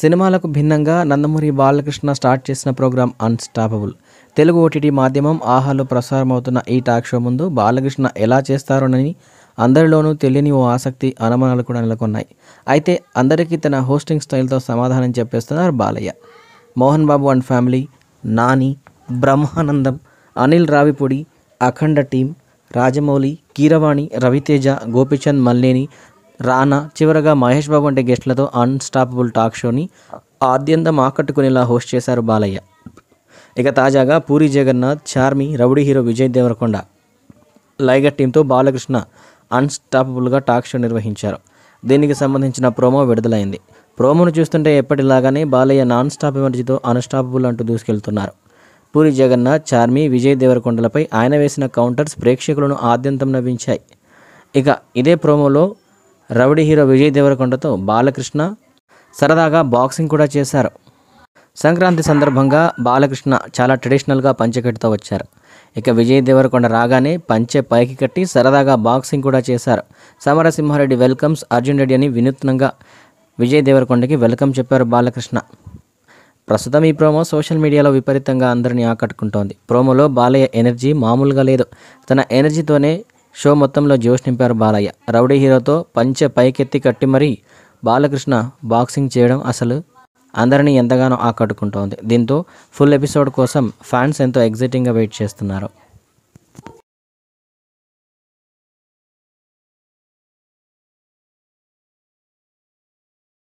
సినిమాలకు భిన్నంగా నందమూరి బాలకృష్ణ స్టార్ట్ చేసిన ప్రోగ్రాం అన్స్టాపబుల్ తెలుగు ఓటీటీ మాధ్యమం ఆహాలో ప్రసారమవుతున్న ఈ టాక్ షో ముందు బాలకృష్ణ ఎలా చేస్తారోనని అందరిలోనూ తెలియని ఓ ఆసక్తి అనుమానాలు కూడా నెలకొన్నాయి అయితే అందరికీ తన హోస్టింగ్ స్టైల్తో సమాధానం చెప్పేస్తున్నారు Balayya Mohan Babu and family Nani Brahmanandam Anil Ravipudi Akhanda team Rajamouli Keeravani Ravi Teja Gopichand Malineni Rana చివరగా మహేష్ బాబు అంటే గెస్ట్లతో అన్స్టాపబుల్ టాక్ షోని ఆద్యంతం ఆకట్టుకునేలా హోస్ట్ చేశారు బాలయ్య ఇక తాజాగా పూరి జగన్నాథ్ చార్మి రౌడీ హీరో విజయ్ దేవరకొండ లైగర్ టీంతో బాలకృష్ణ అన్స్టాపబుల్గా టాక్ షో నిర్వహించారు దీనికి సంబంధించిన ప్రోమో విడుదలైంది ప్రోమోను చూస్తుంటే ఎప్పటిలాగానే బాలయ్య నాన్ స్టాప్ ఎమర్జీతో అన్స్టాపబుల్ అంటూ దూసుకెళ్తున్నారు పూరి జగన్నాథ్ చార్మి విజయ్ దేవరకొండలపై ఆయన వేసిన కౌంటర్స్ ప్రేక్షకులను ఆద్యంతం నవ్వించాయి ఇక ఇదే ప్రోమోలో రౌడీ హీరో విజయ్ దేవరకొండతో బాలకృష్ణ సరదాగా బాక్సింగ్ కూడా చేశారు సంక్రాంతి సందర్భంగా బాలకృష్ణ చాలా ట్రెడిషనల్గా పంచెకట్టుతో వచ్చారు ఇక విజయ్ దేవరకొండ రాగానే పంచె పైకి కట్టి సరదాగా బాక్సింగ్ కూడా చేశారు సమరసింహారెడ్డి వెల్కమ్స్ అర్జున్ రెడ్డి అని వినూత్నంగా విజయ్ దేవరకొండకి వెల్కమ్ చెప్పారు బాలకృష్ణ ప్రస్తుతం ఈ ప్రోమో సోషల్ మీడియాలో విపరీతంగా అందరినీ ఆకట్టుకుంటోంది ప్రోమోలో బాలయ్య ఎనర్జీ మామూలుగా లేదు తన ఎనర్జీతోనే షో మొత్తంలో జోష్ నింపారు బాలయ్య రౌడీ హీరోతో పంచె పైకెత్తి కట్టి మరీ బాలకృష్ణ బాక్సింగ్ చేయడం అసలు అందరినీ ఎంతగానో ఆకట్టుకుంటోంది దీంతో ఫుల్ ఎపిసోడ్ కోసం ఫ్యాన్స్ ఎంతో ఎగ్జైటింగ్గా వెయిట్ చేస్తున్నారు